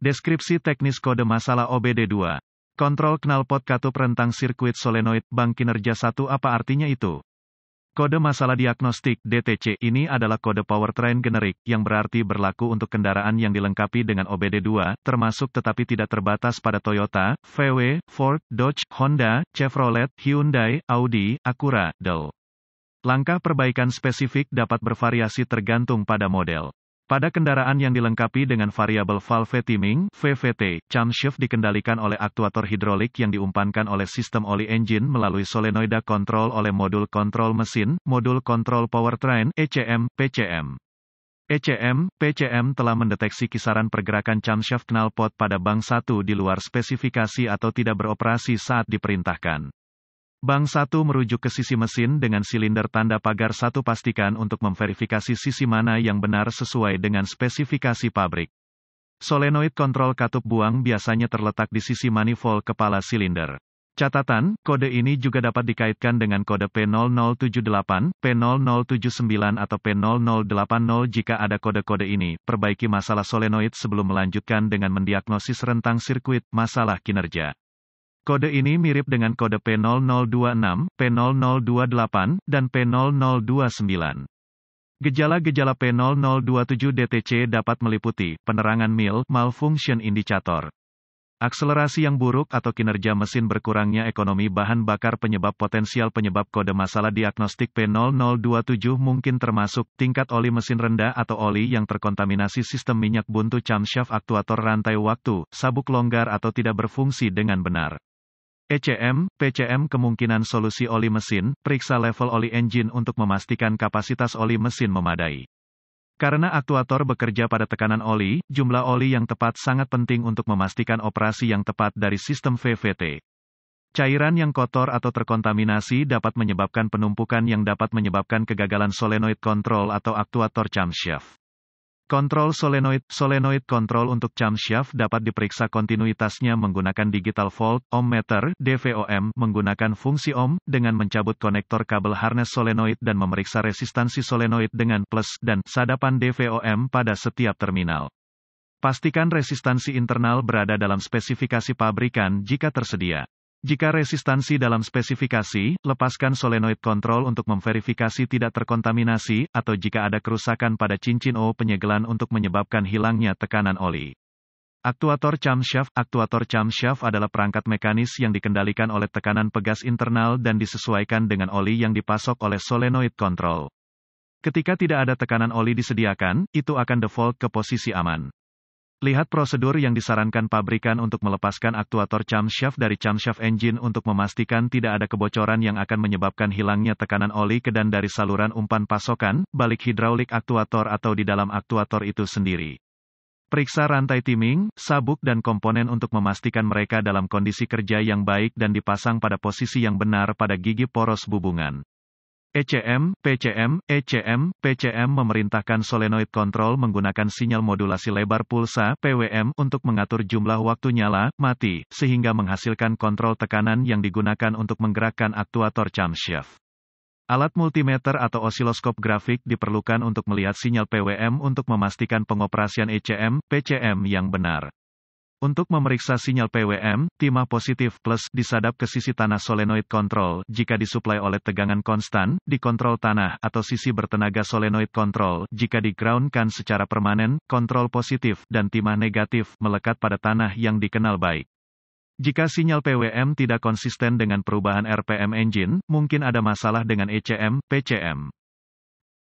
Deskripsi teknis kode masalah OBD2. Kontrol knalpot katup rentang sirkuit solenoid, bank kinerja 1 apa artinya itu? Kode masalah diagnostik DTC ini adalah kode powertrain generik, yang berarti berlaku untuk kendaraan yang dilengkapi dengan OBD2, termasuk tetapi tidak terbatas pada Toyota, VW, Ford, Dodge, Honda, Chevrolet, Hyundai, Audi, Acura, Dell. Langkah perbaikan spesifik dapat bervariasi tergantung pada model. Pada kendaraan yang dilengkapi dengan variabel valve timing (VVT), cam dikendalikan oleh aktuator hidrolik yang diumpankan oleh sistem oli engine melalui solenoida kontrol oleh modul kontrol mesin, modul kontrol powertrain (ECM, PCM). ECM, PCM telah mendeteksi kisaran pergerakan camshaft knalpot pada bank satu di luar spesifikasi atau tidak beroperasi saat diperintahkan. Bank 1 merujuk ke sisi mesin dengan silinder tanda pagar 1 pastikan untuk memverifikasi sisi mana yang benar sesuai dengan spesifikasi pabrik. Solenoid kontrol katup buang biasanya terletak di sisi manifold kepala silinder. Catatan, kode ini juga dapat dikaitkan dengan kode P0078, P0079 atau P0080 jika ada kode-kode ini. Perbaiki masalah solenoid sebelum melanjutkan dengan mendiagnosis rentang sirkuit, masalah kinerja. Kode ini mirip dengan kode P0026, P0028, dan P0029. Gejala-gejala P0027 DTC dapat meliputi penerangan mil, malfunction indicator, Akselerasi yang buruk atau kinerja mesin berkurangnya ekonomi bahan bakar penyebab potensial penyebab kode masalah diagnostik P0027 mungkin termasuk tingkat oli mesin rendah atau oli yang terkontaminasi sistem minyak buntu camshaft aktuator rantai waktu, sabuk longgar atau tidak berfungsi dengan benar. ECM, PCM kemungkinan solusi oli mesin, periksa level oli engine untuk memastikan kapasitas oli mesin memadai. Karena aktuator bekerja pada tekanan oli, jumlah oli yang tepat sangat penting untuk memastikan operasi yang tepat dari sistem VVT. Cairan yang kotor atau terkontaminasi dapat menyebabkan penumpukan yang dapat menyebabkan kegagalan solenoid control atau aktuator camshaft. Kontrol solenoid Solenoid kontrol untuk shaft dapat diperiksa kontinuitasnya menggunakan digital volt ohmmeter DVOM menggunakan fungsi ohm dengan mencabut konektor kabel harness solenoid dan memeriksa resistansi solenoid dengan plus dan sadapan DVOM pada setiap terminal. Pastikan resistansi internal berada dalam spesifikasi pabrikan jika tersedia. Jika resistansi dalam spesifikasi, lepaskan solenoid kontrol untuk memverifikasi tidak terkontaminasi, atau jika ada kerusakan pada cincin O penyegelan untuk menyebabkan hilangnya tekanan oli. Aktuator camshaft Aktuator camshaft adalah perangkat mekanis yang dikendalikan oleh tekanan pegas internal dan disesuaikan dengan oli yang dipasok oleh solenoid kontrol. Ketika tidak ada tekanan oli disediakan, itu akan default ke posisi aman. Lihat prosedur yang disarankan pabrikan untuk melepaskan aktuator camshaft dari camshaft engine untuk memastikan tidak ada kebocoran yang akan menyebabkan hilangnya tekanan oli ke dan dari saluran umpan pasokan, balik hidraulik aktuator atau di dalam aktuator itu sendiri. Periksa rantai timing, sabuk dan komponen untuk memastikan mereka dalam kondisi kerja yang baik dan dipasang pada posisi yang benar pada gigi poros bubungan. ECM, PCM, ECM, PCM memerintahkan solenoid kontrol menggunakan sinyal modulasi lebar pulsa (PWM) untuk mengatur jumlah waktu nyala mati, sehingga menghasilkan kontrol tekanan yang digunakan untuk menggerakkan aktuator camshaft. Alat multimeter atau osiloskop grafik diperlukan untuk melihat sinyal PWM untuk memastikan pengoperasian ECM, PCM yang benar. Untuk memeriksa sinyal PWM, timah positif plus disadap ke sisi tanah solenoid kontrol jika disuplai oleh tegangan konstan, di kontrol tanah atau sisi bertenaga solenoid kontrol jika digroundkan secara permanen, kontrol positif dan timah negatif melekat pada tanah yang dikenal baik. Jika sinyal PWM tidak konsisten dengan perubahan RPM engine, mungkin ada masalah dengan ECM, PCM.